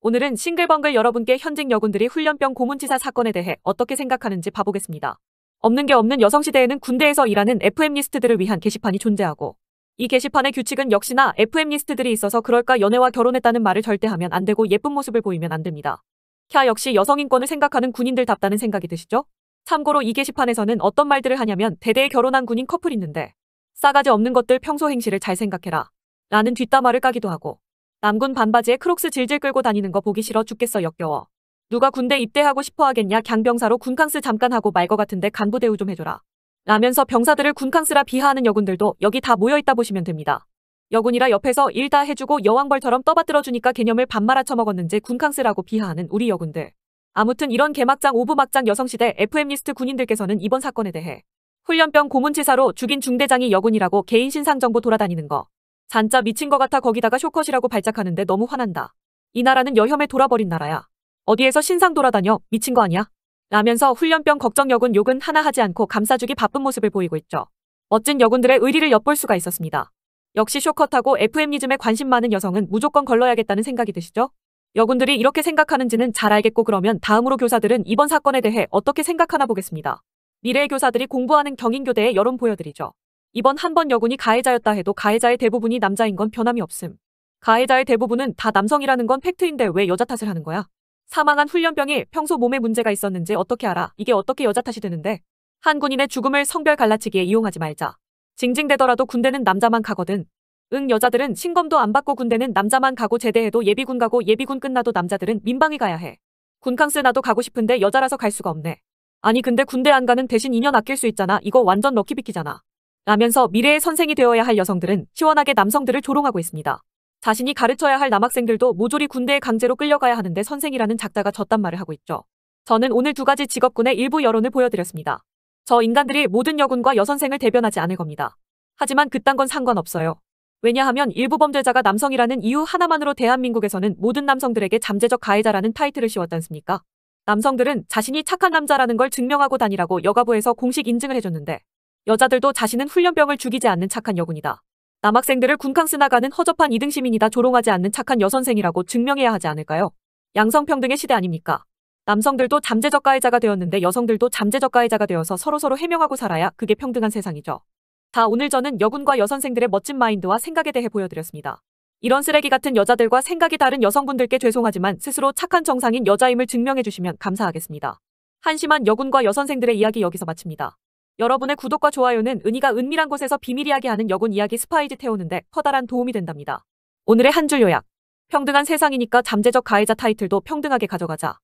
오늘은 싱글벙글 여러분께 현직 여군들이 훈련병 고문치사 사건에 대해 어떻게 생각하는지 봐보겠습니다. 없는 게 없는 여성시대에는 군대에서 일하는 FM리스트들을 위한 게시판이 존재하고 이 게시판의 규칙은 역시나 FM리스트들이 있어서 그럴까 연애와 결혼했다는 말을 절대 하면 안 되고 예쁜 모습을 보이면 안 됩니다. 캬 역시 여성인권을 생각하는 군인들답다는 생각이 드시죠? 참고로 이 게시판에서는 어떤 말들을 하냐면 대대에 결혼한 군인 커플 있는데 싸가지 없는 것들 평소 행실을 잘 생각해라 라는 뒷담화를 까기도 하고 남군 반바지에 크록스 질질 끌고 다니는 거 보기 싫어 죽겠어 역겨워. 누가 군대 입대하고 싶어 하겠냐 강병사로 군캉스 잠깐 하고 말 거 같은데 간부 대우 좀 해줘라. 라면서 병사들을 군캉스라 비하하는 여군들도 여기 다 모여있다 보시면 됩니다. 여군이라 옆에서 일 다 해주고 여왕벌처럼 떠받들어주니까 개념을 반말아 쳐먹었는지 군캉스라고 비하하는 우리 여군들. 아무튼 이런 개막장 오부막장 여성시대 FM리스트 군인들께서는 이번 사건에 대해 훈련병 고문치사로 죽인 중대장이 여군이라고 개인 신상정보 돌아다니는 거. 잔짜 미친 것 같아 거기다가 쇼컷이라고 발작하는데 너무 화난다. 이 나라는 여혐에 돌아버린 나라야. 어디에서 신상 돌아다녀 미친 거 아니야? 라면서 훈련병 걱정 여군 욕은 하나 하지 않고 감싸주기 바쁜 모습을 보이고 있죠. 멋진 여군들의 의리를 엿볼 수가 있었습니다. 역시 쇼컷하고 FM리즘에 관심 많은 여성은 무조건 걸러야겠다는 생각이 드시죠? 여군들이 이렇게 생각하는지는 잘 알겠고 그러면 다음으로 교사들은 이번 사건에 대해 어떻게 생각하나 보겠습니다. 미래의 교사들이 공부하는 경인교대의 여론 보여드리죠. 이번 한 번 여군이 가해자였다 해도 가해자의 대부분이 남자인 건 변함이 없음. 가해자의 대부분은 다 남성이라는 건 팩트인데 왜 여자 탓을 하는 거야? 사망한 훈련병이 평소 몸에 문제가 있었는지 어떻게 알아? 이게 어떻게 여자 탓이 되는데? 한 군인의 죽음을 성별 갈라치기에 이용하지 말자. 징징대더라도 군대는 남자만 가거든. 응 여자들은 신검도 안 받고 군대는 남자만 가고 제대해도 예비군 가고 예비군 끝나도 남자들은 민방위 가야 해. 군캉스 나도 가고 싶은데 여자라서 갈 수가 없네. 아니 근데 군대 안 가는 대신 인연 아낄 수 있잖아. 이거 완전 럭키비키잖아. 라면서 미래의 선생이 되어야 할 여성들은 시원하게 남성들을 조롱하고 있습니다. 자신이 가르쳐야 할 남학생들도 모조리 군대에 강제로 끌려가야 하는데 선생이라는 작가가 졌단 말을 하고 있죠. 저는 오늘 두 가지 직업군의 일부 여론을 보여드렸습니다. 저 인간들이 모든 여군과 여선생을 대변하지 않을 겁니다. 하지만 그딴 건 상관없어요. 왜냐하면 일부 범죄자가 남성이라는 이유 하나만으로 대한민국에서는 모든 남성들에게 잠재적 가해자라는 타이틀을 씌웠잖습니까? 남성들은 자신이 착한 남자라는 걸 증명하고 다니라고 여가부에서 공식 인증을 해줬는데 여자들도 자신은 훈련병을 죽이지 않는 착한 여군이다. 남학생들을 군캉쓰 나가는 허접한 이등 시민이다 조롱하지 않는 착한 여선생이라고 증명해야 하지 않을까요? 양성평등의 시대 아닙니까? 남성들도 잠재적 가해자가 되었는데 여성들도 잠재적 가해자가 되어서 서로서로 해명하고 살아야 그게 평등한 세상이죠. 다 오늘 저는 여군과 여선생들의 멋진 마인드와 생각에 대해 보여드렸습니다. 이런 쓰레기 같은 여자들과 생각이 다른 여성분들께 죄송하지만 스스로 착한 정상인 여자임을 증명해주시면 감사하겠습니다. 한심한 여군과 여선생들의 이야기 여기서 마칩니다. 여러분의 구독과 좋아요는 은희가 은밀한 곳에서 비밀 이야기하는 여군 이야기 스파이즈 태우는데 커다란 도움이 된답니다. 오늘의 한 줄 요약. 평등한 세상이니까 잠재적 가해자 타이틀도 평등하게 가져가자.